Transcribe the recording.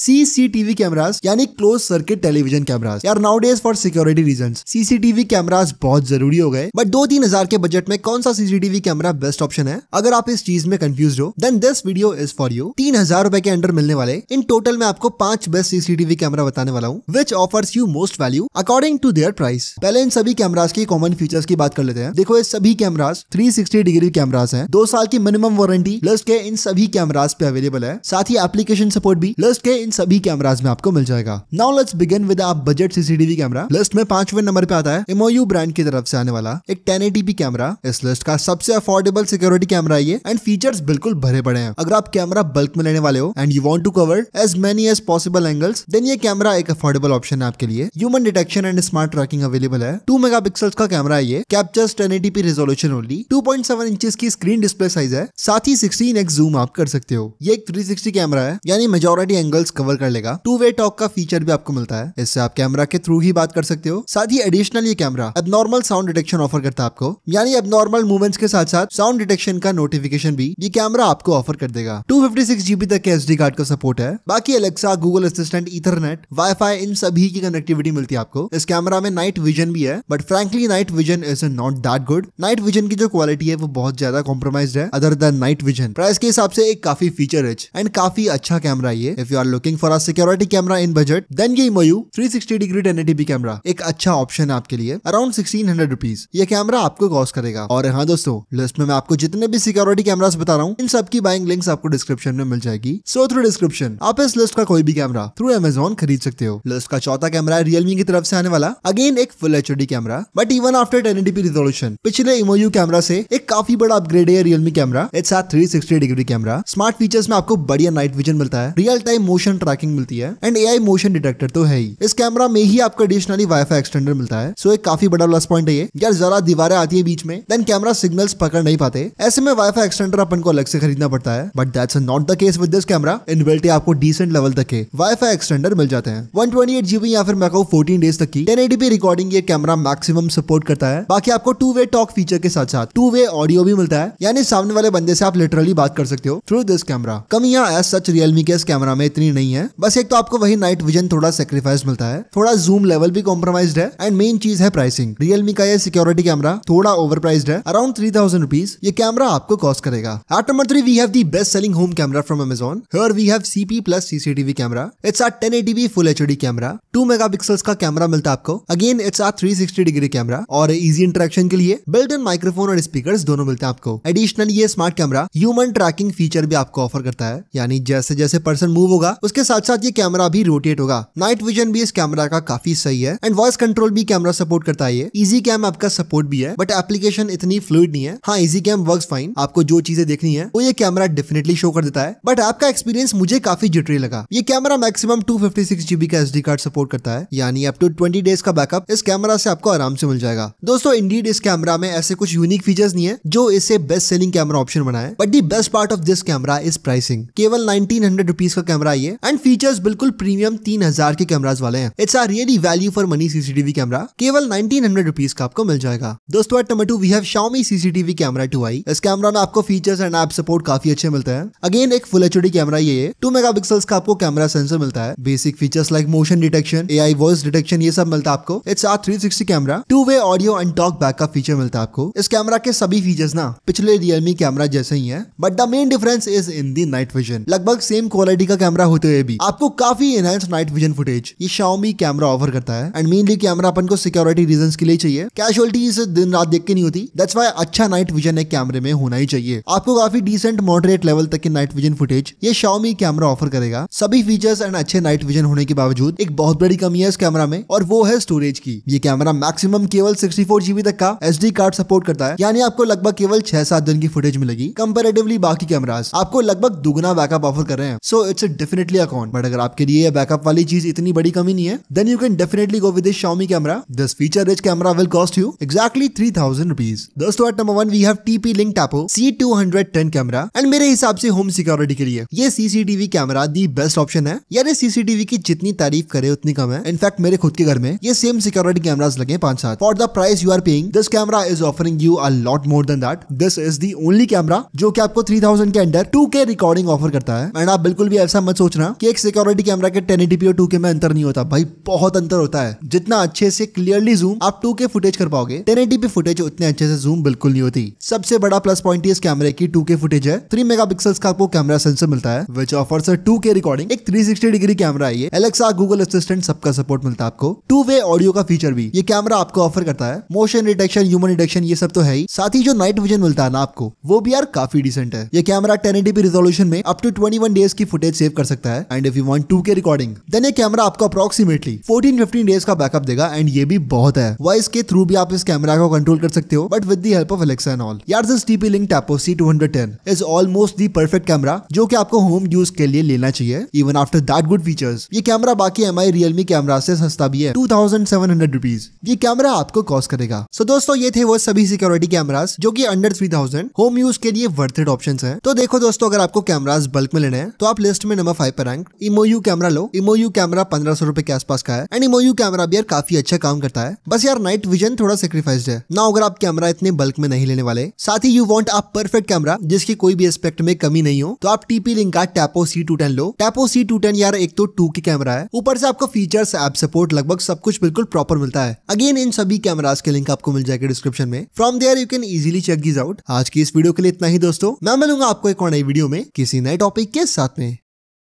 CCTV cameras यानी close circuit television cameras यार nowadays for security reason CCTV cameras बहुत जरूरी हो गए बट दो तीन हजार के बजट में कौन सा सीसीटीवी कैमरा बेस्ट ऑप्शन है अगर आप इस चीज में कंफ्यूज हो then this video is for you तीन हजार रुपए के अंडर मिलने वाले इन टोटल में आपको पांच बेस्ट सीसीटीवी कैमरा बताने वाला हूँ which offers you most value according to their price पहले इन सभी कैमराज की कॉमन फीचर्स की बात कर लेते हैं देखो ये सभी cameras three sixty degree cameras है दो साल की मिनिमम वारंटी लस्ट के इन सभी कैमराज पे अवेलेबल है साथ ही एप्लीकेशन सपोर्ट भी लस्ट के इन इन सभी कैमराज में आपको मिल जाएगा नाउ लेट्स बिगिन विद आप बजट सीसीटीवी कैमरा लिस्ट में पांचवें नंबर पे आता है एमओयू ब्रांड की तरफ से आने वाला एक टेन कैमरा इस लिस्ट का सबसे अफोर्डेबल सिक्योरिटी कैमरा ये एंड फीचर्स बिल्कुल भरे पड़े हैं अगर आप कैमरा बल्क में लेने वाले हो and you want to cover as many as possible angles then ये कैमरा एक अफोर्डेबल ऑप्शन है आपके लिए human detection and smart tracking available है टू मेगा का कैमरा ये captures ten eighty resolution only two point seven inch की screen display size है साथ ही सिक्सटीन एक्स जूम आप कर सकते हो ये एक थ्री सिक्सटी कैमरा है यानी मेजोरिटी एंगल्स कवर कर लेगा टू वे टॉक का फीचर भी आपको मिलता है इससे आप कैमरा के थ्रू ही बात कर सकते हो साथ ही एडिशनल ये कैमरा अब नॉर्मल साउंड डिटेक्शन ऑफर करता है आपको यानी अब नॉर्मल मूवमेंट्स के साथ साथ साउंड डिटेक्शन का नोटिफिकेशन भी ये कैमरा आपको ऑफर कर देगा टू जीबी तक के एस कार्ड का सपोर्ट है बाकी अलेक्सा गूगल असिस्टेंट इथरनेट वाई इन सभी की कनेक्टिविटी मिलती है आपको इस कैमरा में नाइट विजन भी है but frankly night vision is not that good night vision की जो क्वालिटी है वो बहुत ज्यादा कॉम्प्रोमाइज है other than night vision price के हिसाब से एक काफी फीचर रिच एंड काफी अच्छा कैमरा ये if you are looking for a security camera in budget then ये मोयू 360 डिग्री 1080p कैमरा एक अच्छा ऑप्शन है आपके लिए अराउंड सिक्सटीन हंड्रेड रुपीज ये कैमरा आपको कॉस्ट करेगा और हाँ दोस्तों लिस्ट में मैं आपको जितने भी सिक्योरिटी कैमरा बता रहा हूँ इन सबकी बाइंग लिंक्स आपको डिस्क्रिप्शन में मिल जाएगी सो थ्रू डिस्क्रिप्शन आप इस लिस्ट का कोई भी कैमरा थ्रू एमेजोन खरीद सकते हो लिस्ट का चौथा कैमरा है रियलमी की तरफ से आने वाला अगेन एक full H camera but even after ten ATP resolution पिछले इमोयू कैमरा से एक काफी बड़ा अपग्रेड है Realme camera it's three sixty degree camera smart features में आपको बढ़िया नाइट विजन मिलता है real time motion motion tracking मिलती है एंड एआई मोशन डिटेक्टर तो है ही इस कैमरा में ही आपको एडिशनली वाईफाई एक्सटेंडर मिलता है सो एक काफी बड़ा प्लस पॉइंट है ये यार जरा दीवारें आती है बीच में देन कैमरा सिग्नल्स पकड़ नहीं पाते ऐसे में वाईफाई एक्सटेंडर अपन को अलग से खरीदना पड़ता है but that's not the case with this camera in built आपको डिसेंट लेवल तक के वाईफाई एक्सटेंडर मिल जाते हैं वन ट्वेंटी एट जीबी या फिर मैको फोर्टीन डेज तक की टेन एडी रिकॉर्डिंग ये कैमरा मैक्सिमम सपोर्ट करता है बाकी आपको टू वे टॉक फीचर के साथ साथ टू वे ऑडियो भी मिलता है यानी सामने वाले बंदे से आप लिटरली बात कर सकते हो थ्रू दिस कैमरा कमियां एज सच रियलमी के इस कैमरा में इतनी नहीं नहीं है बस एक तो आपको वही नाइट विजन थोड़ा सेक्रीफाइस मिलता है थोड़ा जूम लेवल भी कॉम्प्रोमाइज है एंड मेन चीज है प्राइसिंग रियलमी का यह सिक्योरिटी कैमरा थोड़ा ओवर है अराउंड थ्री थाउजेंड रुपीज ये कैमरा आपको कॉस्ट करेगा at number three we have the best selling home camera from Amazon here we have CP plus CCTV camera it's a ten eighty P full H D camera two mega का camera मिलता है आपको again it's a three sixty degree camera और easy interaction के लिए built in microphone और speaker दोनों मिलते हैं आपको एडिशनल ये smart camera human tracking feature भी आपको ऑफर करता है यानी जैसे जैसे पर्सन मूव होगा उसके साथ साथ ये कैमरा भी रोटेट होगा नाइट विजन भी इस कैमरा का काफी सही है एंड वॉइस कंट्रोल भी कैमरा सपोर्ट करता है इजी कैम आपका सपोर्ट भी है बट एप्लीकेशन इतनी फ्लूड नहीं है हाँ इजी कैम वर्क फाइन आपको जो चीजें देखनी है वो ये कैमरा डेफिनेटली शो कर देता है बट आपका एक्सपीरियंस मुझे काफी जिटरी लगा ये कैमरा मैक्सिमम टू जीबी का एस कार्ड सपोर्ट करता है यानी अप टू ट्वेंटी डेज का बैकअप इस कैमरा से आपको आराम से मिल जाएगा दोस्तों इंडीड इस कैमरा में ऐसे कुछ यूनिक फीचर्स नहीं है जो इसे बेस्ट सेलिंग कैमरा ऑप्शन बनाए but the best part of this camera is pricing केवल नाइनटीन हंड्रेड रुपीज का कैमरा ये एंड फीचर्स बिल्कुल प्रीमियम तीन हजार के कैमराज वाले हैं it's a really value for money CCTV camera केवल नाइनटीन हंड्रेड रुपीज का आपको मिल जाएगा दोस्तों at number two we have Xiaomi CCTV camera two I इस कैमरा में आपको फीचर्स एंड ऐप सपोर्ट काफी अच्छे मिलते हैं अगेन एक फुल एच कैमरा ये टू मेगा पिक्सल्स का आपको कैमरा सेंसर मिलता है basic features like motion detection A I voice detection ये सब मिलता है आपको it's a three sixty camera two way audio and talk back का फीचर मिलता है आपको इस कैमरा के सभी फीचर्स ना पिछले रियलमी कैमरा जैसे ही है but the main difference is in the night vision लगभग सेम क्वालिटी का कैमरा होते हुए भी आपको काफी एनहांस नाइट विजन फुटेज ये शाओमी कैमरा ऑफर करता है एंड मेनली कैमरा अपन को सिक्योरिटी रीजन के लिए चाहिए कैशुअलिटी इसे दिन रात देख के नहीं होती दैट्स वाई अच्छा नाइट विजन एक कैमरे में होना ही चाहिए आपको काफी डिसेंट मॉडरेट लेवल तक के नाइट विजन फुटेज ये शाओमी कैमरा ऑफर करेगा सभी फीचर्स एंड अच्छे नाइट विजन होने के बावजूद एक बहुत बड़ी कमी है इस कैमरा में और वो है स्टोरेज की ये कैमरा मैक्सिमम केवल सिक्सटी फोर जीबी तक का एस कार्ड सपोर्ट करता है यानी आपको लगभग केवल छह सात दिन की फुटेज मिलेगी कंपेरेटिवली बाकी कैमराज आपको लगभग दुगना बैकअप ऑफर कर रहे हैं सो इट्स डेफिनेटली लिया कौन बट अगर आपके लिए बैकअप वाली चीज इतनी बड़ी कमी नहीं है then you can definitely go with Xiaomi camera this feature rich camera will cost you exactly three thousand rupees दोस्तों number one we have TP link Tapo C two hundred ten camera and मेरे हिसाब से home security के लिए ये CCTV camera the best option है यानी CCTV की जितनी तारीफ करे उतनी कम है इनफैक्ट मेरे खुद के घर में ये सेम सिक्योरिटी कैमराज लगे पांच सात for the price you are paying this camera is offering you a lot more than that this is the only camera जो कि आपको थ्री थाउजेंड के अंडर टू के रिकॉर्डिंग ऑफर करता है एंड आप बिल्कुल भी ऐसा मत सोचना ना कि एक सिक्योरिटी कैमरा के टेन एटीपी और टू के में अंतर नहीं होता भाई बहुत अंतर होता है जितना अच्छे से क्लियरली जूम आप टू के फुटेज कर पाओगे टेन एटीपी फुटेज उतने अच्छे से जूम बिल्कुल नहीं होती सबसे बड़ा प्लस पॉइंट इस कैमरे की टू के फुटेज है थ्री मेगा का आपको कैमरा सेंसर मिलता है विच ऑफर टू के रिकॉर्डिंग एक थ्री सिक्सटी डिग्री कैमरा है ये एलेक्सा गूगल असिस्टेंट सबका सपोर्ट मिलता है आपको टू वे ऑडियो का फीचर भी ये कैमरा आपको ऑफर करता है मोशन डिटेक्शन ह्यूमन डिटेक्शन ये सब तो है ही साथ ही जो नाइट विजन मिलता है ना आपको वो भी यार काफी डिसेंट है ये कैमरा टेन एटीपी रिजोल्यूशन में अप टू ट्वेंटी डेज की फुटेज सेव कर सकता है सकता है and if you want to के रिकॉर्डिंग देन ये कैमरा आपको अप्रोक्सीमेटली फोर्टीन फिफ्टीन डेज का बैकअप देगा एंड ये भी बहुत है वॉइस के थ्रू भी आप इस कैमरा को कंट्रोल कर सकते हो but with the help of Alexa and all यार this TP link Tapo C two hundred ten is almost the perfect camera जो कि आपको होम यूज के लिए लेना चाहिए even after that good features ये कैमरा बाकी एम आई रियलमी कैमरा से सस्ता भी है two thousand seven hundred rupees ये कैमरा आपको कॉस्ट करेगा सो so दोस्तों ये थे वो सभी सिक्योरिटी कैमराज जो की under three thousand home use के लिए वर्थेड ऑप्शन है तो देखो दोस्तों अगर आपको कैमराज बल्क में लेने हैं तो आप लिस्ट में नंबर फाइव पे रैंक इमोयू कैमरा लो इमोयू कैमरा पंद्रह सौ रुपए के आसपास का है एंड इमोयू कैमरा भी यार काफी अच्छा काम करता है बस यार नाइट विजन थोड़ा सेक्रीफाइस्ड है ना अगर आप कैमरा इतने बल्क में नहीं लेने वाले साथ ही यू वॉन्ट आप परफेक्ट कैमरा जिसकी कोई भी एस्पेक्ट में कमी नहीं हो तो आप टीपी लिंक का टैपो सी टू टेन लो टैपो सी टू टेन यार एक तो टू की कैमरा है ऊपर से आपको फीचर्स एप सपोर्ट लगभग सब कुछ बिल्कुल प्रॉपर मिलता है अगेन इन सभी कैमराज के लिंक आपको मिल जाएगा डिस्क्रिप्शन में from there you can easily check this out आज की इस वीडियो के लिए इतना ही दोस्तों मैं मिलूंगा आपको एक और नई वीडियो में किसी नए टॉपिक के साथ में